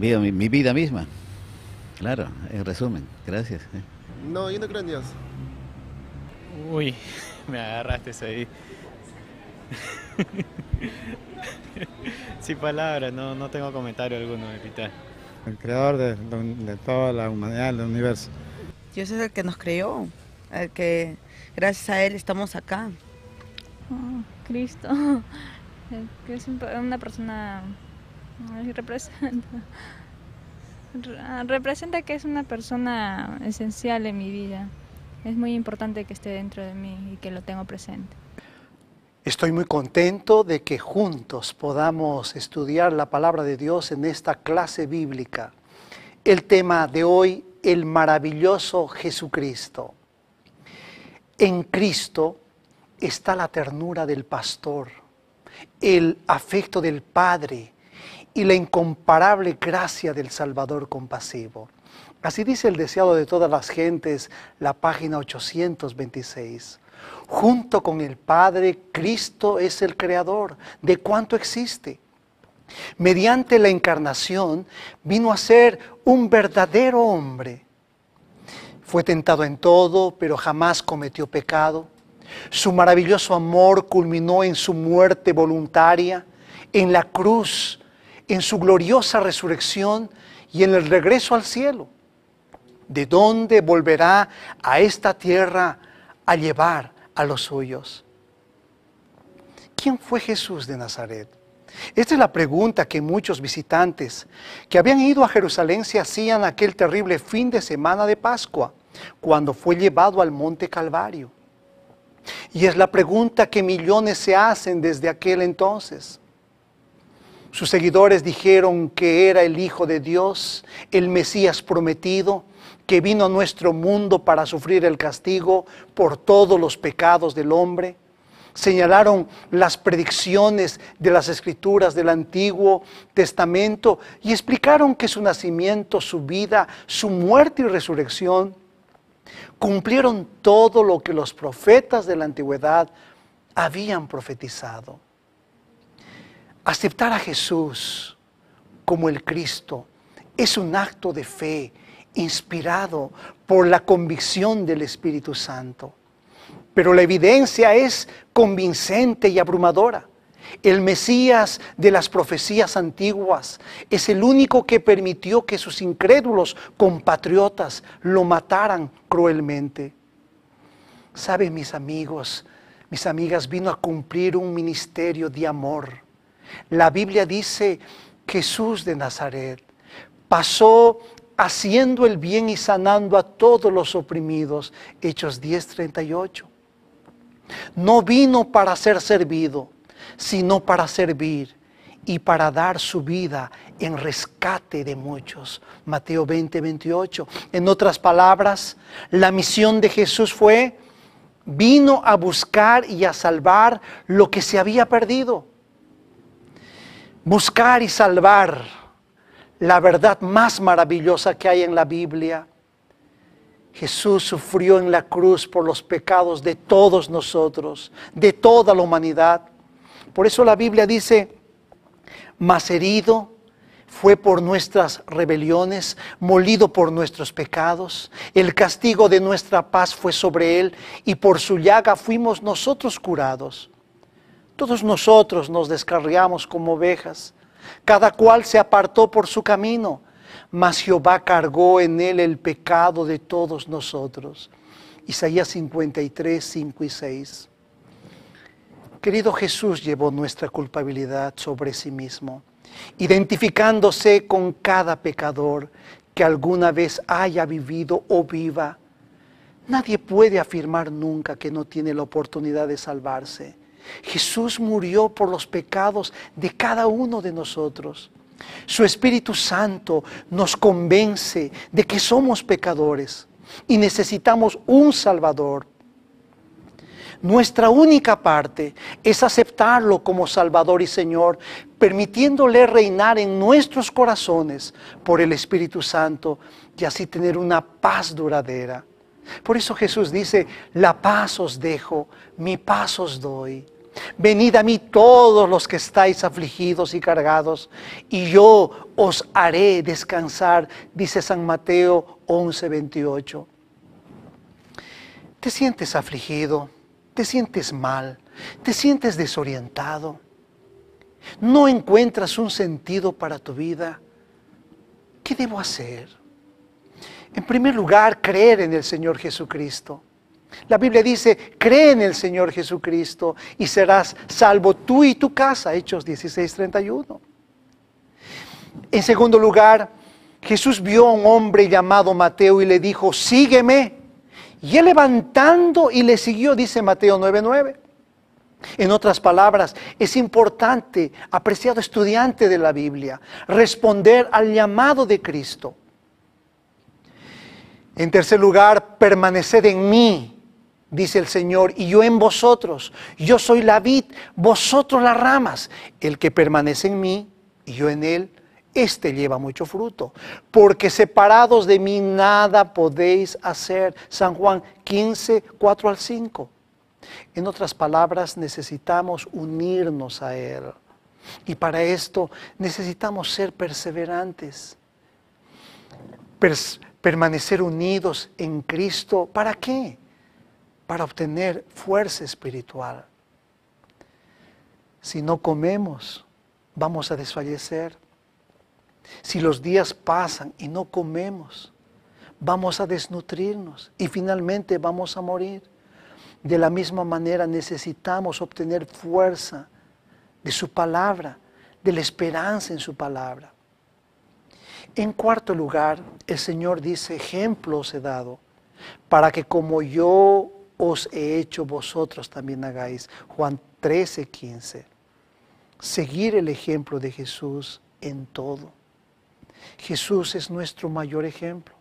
mi, vida misma. Claro, en resumen. Gracias. Eh. No, yo no creo en Dios. Uy, me agarraste ahí. Sin palabras, no, no tengo comentario alguno, epita. El creador de, toda la humanidad, del universo. Dios es el que nos creó, el que gracias a Él estamos acá. Oh, Cristo, que es una persona representa, representa que es una persona esencial en mi vida. Es muy importante que esté dentro de mí y que lo tengo presente. Estoy muy contento de que juntos podamos estudiar la palabra de Dios en esta clase bíblica. El tema de hoy, el maravilloso Jesucristo. En Cristo está la ternura del pastor, el afecto del Padre, y la incomparable gracia del Salvador compasivo. Así dice el deseado de todas las gentes, la página 826. Junto con el Padre, Cristo es el Creador de cuanto existe. Mediante la encarnación vino a ser un verdadero hombre. Fue tentado en todo, pero jamás cometió pecado. Su maravilloso amor culminó en su muerte voluntaria, en la cruz en su gloriosa resurrección y en el regreso al cielo, de dónde volverá a esta tierra a llevar a los suyos. ¿Quién fue Jesús de Nazaret? Esta es la pregunta que muchos visitantes que habían ido a Jerusalén se hacían aquel terrible fin de semana de Pascua, cuando fue llevado al monte Calvario. Y es la pregunta que millones se hacen desde aquel entonces. Sus seguidores dijeron que era el Hijo de Dios, el Mesías prometido, que vino a nuestro mundo para sufrir el castigo por todos los pecados del hombre. Señalaron las predicciones de las escrituras del Antiguo Testamento y explicaron que su nacimiento, su vida, su muerte y resurrección cumplieron todo lo que los profetas de la antigüedad habían profetizado. Aceptar a Jesús como el Cristo es un acto de fe inspirado por la convicción del Espíritu Santo. Pero la evidencia es convincente y abrumadora. El Mesías de las profecías antiguas es el único que permitió que sus incrédulos compatriotas lo mataran cruelmente. ¿Saben mis amigos, mis amigas? Vino a cumplir un ministerio de amor la Biblia dice, Jesús de Nazaret pasó haciendo el bien y sanando a todos los oprimidos. Hechos 10:38. No vino para ser servido, sino para servir y para dar su vida en rescate de muchos. Mateo 20:28. En otras palabras, la misión de Jesús fue, vino a buscar y a salvar lo que se había perdido buscar y salvar la verdad más maravillosa que hay en la Biblia. Jesús sufrió en la cruz por los pecados de todos nosotros, de toda la humanidad. Por eso la Biblia dice, mas herido fue por nuestras rebeliones, molido por nuestros pecados. El castigo de nuestra paz fue sobre él y por su llaga fuimos nosotros curados. Todos nosotros nos descarriamos como ovejas, cada cual se apartó por su camino, mas Jehová cargó en él el pecado de todos nosotros. Isaías 53, 5 y 6. Querido Jesús llevó nuestra culpabilidad sobre sí mismo, identificándose con cada pecador que alguna vez haya vivido o viva. Nadie puede afirmar nunca que no tiene la oportunidad de salvarse. Jesús murió por los pecados de cada uno de nosotros. Su Espíritu Santo nos convence de que somos pecadores y necesitamos un Salvador. Nuestra única parte es aceptarlo como Salvador y Señor, permitiéndole reinar en nuestros corazones por el Espíritu Santo y así tener una paz duradera. Por eso Jesús dice, la paz os dejo, mi paz os doy. Venid a mí todos los que estáis afligidos y cargados, y yo os haré descansar, dice San Mateo 11:28. ¿Te sientes afligido? ¿Te sientes mal? ¿Te sientes desorientado? ¿No encuentras un sentido para tu vida? ¿Qué debo hacer? En primer lugar, creer en el Señor Jesucristo. La Biblia dice, cree en el Señor Jesucristo y serás salvo tú y tu casa, Hechos 16:31. En segundo lugar, Jesús vio a un hombre llamado Mateo y le dijo, sígueme. Y él levantando y le siguió, dice Mateo 9:9. En otras palabras, es importante, apreciado estudiante de la Biblia, responder al llamado de Cristo. En tercer lugar, permaneced en mí, dice el Señor, y yo en vosotros. Yo soy la vid, vosotros las ramas. El que permanece en mí y yo en él, éste lleva mucho fruto. Porque separados de mí nada podéis hacer. San Juan 15, 4 al 5. En otras palabras, necesitamos unirnos a Él. Y para esto necesitamos ser perseverantes permanecer unidos en Cristo, ¿para qué? Para obtener fuerza espiritual. Si no comemos, vamos a desfallecer. Si los días pasan y no comemos, vamos a desnutrirnos y finalmente vamos a morir. De la misma manera necesitamos obtener fuerza de su palabra, de la esperanza en su palabra. En cuarto lugar, el Señor dice, ejemplo os he dado, para que como yo os he hecho, vosotros también hagáis. Juan 13, 15. Seguir el ejemplo de Jesús en todo. Jesús es nuestro mayor ejemplo.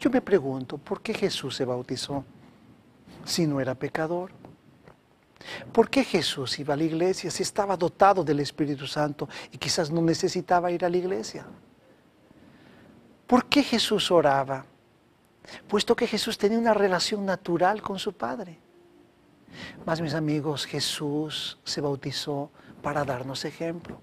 Yo me pregunto, ¿por qué Jesús se bautizó si no era pecador? ¿Por qué Jesús iba a la iglesia si estaba dotado del Espíritu Santo y quizás no necesitaba ir a la iglesia? ¿Por qué Jesús oraba? Puesto que Jesús tenía una relación natural con su Padre. Más mis amigos, Jesús se bautizó para darnos ejemplo.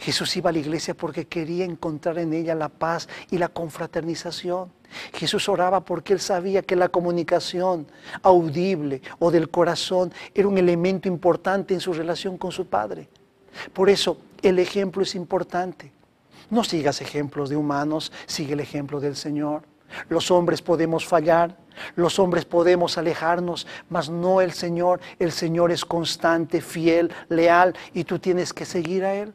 Jesús iba a la iglesia porque quería encontrar en ella la paz y la confraternización. Jesús oraba porque él sabía que la comunicación audible o del corazón era un elemento importante en su relación con su Padre. Por eso el ejemplo es importante. No sigas ejemplos de humanos, sigue el ejemplo del Señor. Los hombres podemos fallar, los hombres podemos alejarnos, mas no el Señor. El Señor es constante, fiel, leal y tú tienes que seguir a Él.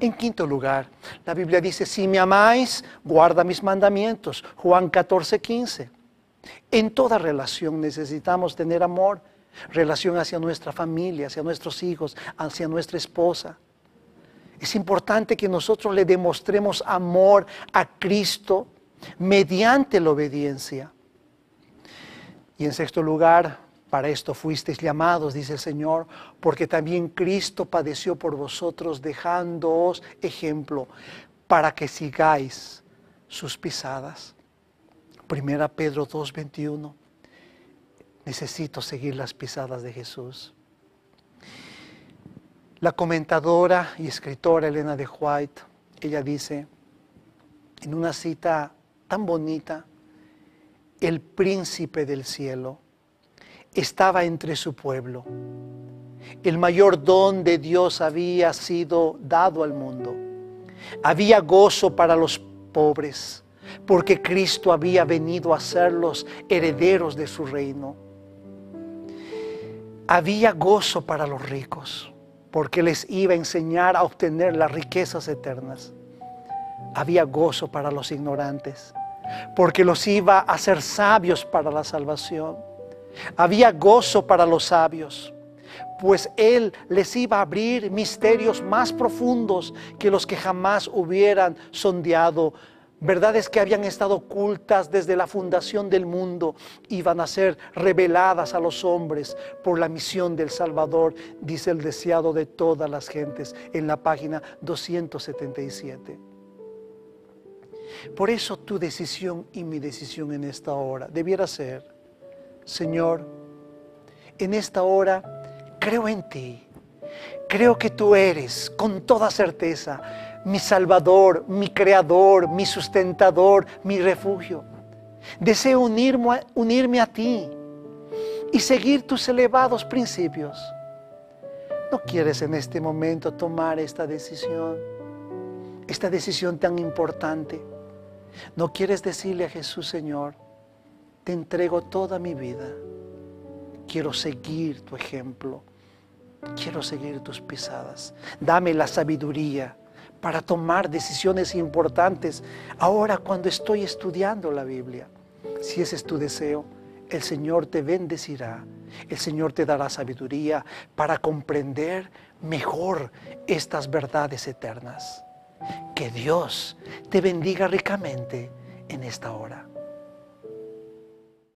En quinto lugar, la Biblia dice, si me amáis, guarda mis mandamientos. Juan 14, 15. En toda relación necesitamos tener amor, relación hacia nuestra familia, hacia nuestros hijos, hacia nuestra esposa es importante que nosotros le demostremos amor a Cristo mediante la obediencia. Y en sexto lugar, para esto fuisteis llamados, dice el Señor, porque también Cristo padeció por vosotros, dejándoos ejemplo para que sigáis sus pisadas. Primera Pedro 2:21. Necesito seguir las pisadas de Jesús. La comentadora y escritora Elena de White, ella dice, en una cita tan bonita, el príncipe del cielo estaba entre su pueblo. El mayor don de Dios había sido dado al mundo. Había gozo para los pobres, porque Cristo había venido a los herederos de su reino. Había gozo para los ricos porque les iba a enseñar a obtener las riquezas eternas. Había gozo para los ignorantes, porque los iba a hacer sabios para la salvación. Había gozo para los sabios, pues Él les iba a abrir misterios más profundos que los que jamás hubieran sondeado verdades que habían estado ocultas desde la fundación del mundo iban a ser reveladas a los hombres por la misión del Salvador, dice el deseado de todas las gentes en la página 277. Por eso tu decisión y mi decisión en esta hora debiera ser, Señor, en esta hora creo en ti, creo que tú eres con toda certeza mi Salvador, mi Creador, mi sustentador, mi refugio. Deseo unirme, a ti y seguir tus elevados principios. ¿No quieres en este momento tomar esta decisión? Esta decisión tan importante. ¿No quieres decirle a Jesús, Señor, te entrego toda mi vida? Quiero seguir tu ejemplo. Quiero seguir tus pisadas. Dame la sabiduría para tomar decisiones importantes. Ahora cuando estoy estudiando la Biblia, si ese es tu deseo, el Señor te bendecirá, el Señor te dará sabiduría para comprender mejor estas verdades eternas. Que Dios te bendiga ricamente en esta hora.